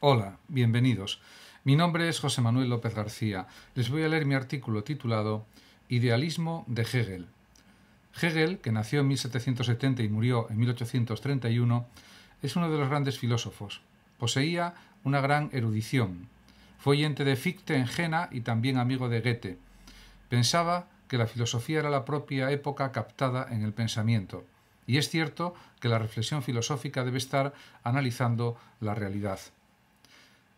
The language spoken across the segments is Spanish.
Hola, bienvenidos. Mi nombre es José Manuel López García. Les voy a leer mi artículo titulado Idealismo de Hegel. Hegel, que nació en 1770 y murió en 1831, es uno de los grandes filósofos. Poseía una gran erudición. Fue oyente de Fichte en Jena y también amigo de Goethe. Pensaba que la filosofía era la propia época captada en el pensamiento. Y es cierto que la reflexión filosófica debe estar analizando la realidad.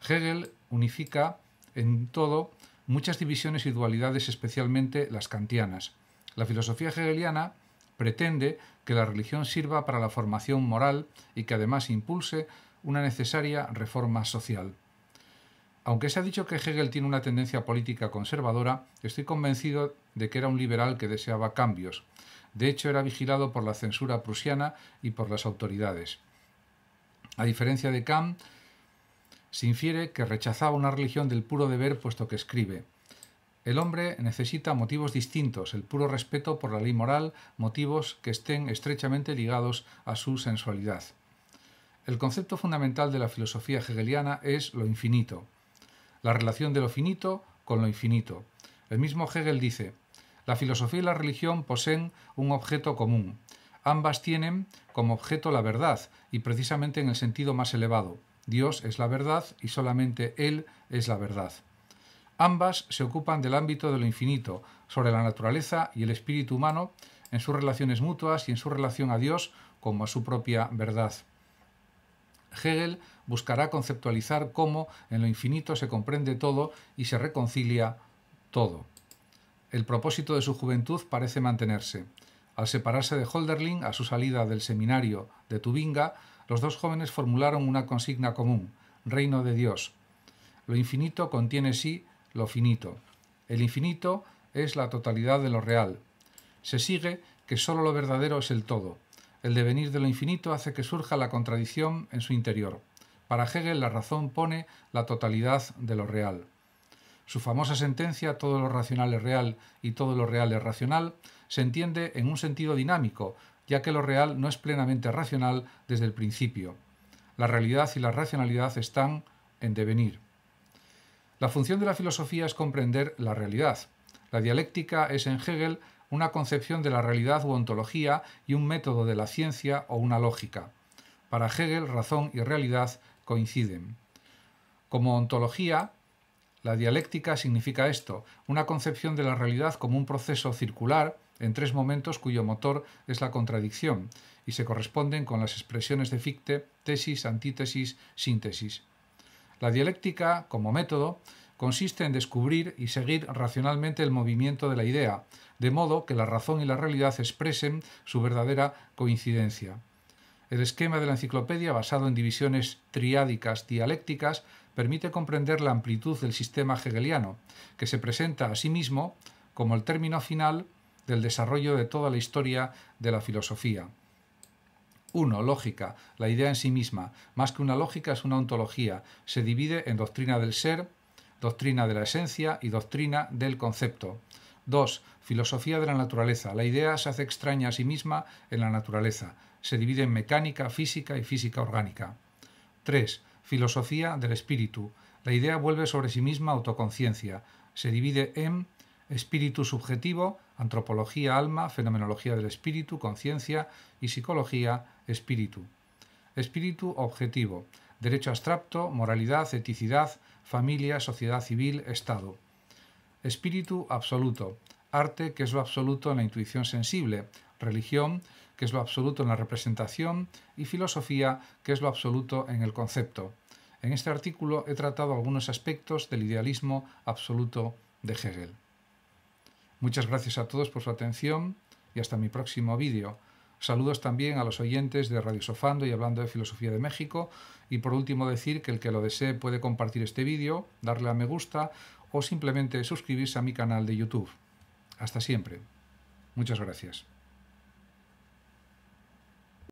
Hegel unifica en todo muchas divisiones y dualidades, especialmente las kantianas. La filosofía hegeliana pretende que la religión sirva para la formación moral y que además impulse una necesaria reforma social. Aunque se ha dicho que Hegel tiene una tendencia política conservadora, estoy convencido de que era un liberal que deseaba cambios. De hecho, era vigilado por la censura prusiana y por las autoridades. A diferencia de Kant, se infiere que rechazaba una religión del puro deber puesto que escribe. El hombre necesita motivos distintos, el puro respeto por la ley moral, motivos que estén estrechamente ligados a su sensualidad. El concepto fundamental de la filosofía hegeliana es lo infinito, la relación de lo finito con lo infinito. El mismo Hegel dice, la filosofía y la religión poseen un objeto común. Ambas tienen como objeto la verdad, y precisamente en el sentido más elevado. Dios es la verdad y solamente Él es la verdad. Ambas se ocupan del ámbito de lo infinito, sobre la naturaleza y el espíritu humano, en sus relaciones mutuas y en su relación a Dios como a su propia verdad. Hegel buscará conceptualizar cómo en lo infinito se comprende todo y se reconcilia todo. El propósito de su juventud parece mantenerse. Al separarse de Holderlin a su salida del seminario de Tubinga, los dos jóvenes formularon una consigna común, reino de Dios. Lo infinito contiene sí lo finito. El infinito es la totalidad de lo real. Se sigue que sólo lo verdadero es el todo. El devenir de lo infinito hace que surja la contradicción en su interior. Para Hegel la razón pone la totalidad de lo real. Su famosa sentencia todo lo racional es real y todo lo real es racional se entiende en un sentido dinámico, ya que lo real no es plenamente racional desde el principio. La realidad y la racionalidad están en devenir. La función de la filosofía es comprender la realidad. La dialéctica es en Hegel una concepción de la realidad u ontología y un método de la ciencia o una lógica. Para Hegel, razón y realidad coinciden. Como ontología, la dialéctica significa esto, una concepción de la realidad como un proceso circular en tres momentos cuyo motor es la contradicción y se corresponden con las expresiones de Fichte, tesis, antítesis, síntesis. La dialéctica, como método, consiste en descubrir y seguir racionalmente el movimiento de la idea, de modo que la razón y la realidad expresen su verdadera coincidencia. El esquema de la enciclopedia, basado en divisiones triádicas dialécticas, permite comprender la amplitud del sistema hegeliano, que se presenta a sí mismo como el término final del desarrollo de toda la historia de la filosofía. 1. Lógica. La idea en sí misma. Más que una lógica es una ontología. Se divide en doctrina del ser, doctrina de la esencia y doctrina del concepto. 2. Filosofía de la naturaleza. La idea se hace extraña a sí misma en la naturaleza. Se divide en mecánica, física y física orgánica. 3. Filosofía del espíritu. La idea vuelve sobre sí misma autoconciencia. Se divide en espíritu subjetivo, antropología alma, fenomenología del espíritu, conciencia y psicología espíritu. Espíritu objetivo, derecho abstracto, moralidad, eticidad, familia, sociedad civil, Estado. Espíritu absoluto, arte que es lo absoluto en la intuición sensible, religión que es lo absoluto en la representación y filosofía que es lo absoluto en el concepto. En este artículo he tratado algunos aspectos del idealismo absoluto de Hegel. Muchas gracias a todos por su atención y hasta mi próximo vídeo. Saludos también a los oyentes de Radio Sofando y Hablando de Filosofía de México. Y por último decir que el que lo desee puede compartir este vídeo, darle a me gusta o simplemente suscribirse a mi canal de YouTube. Hasta siempre. Muchas gracias.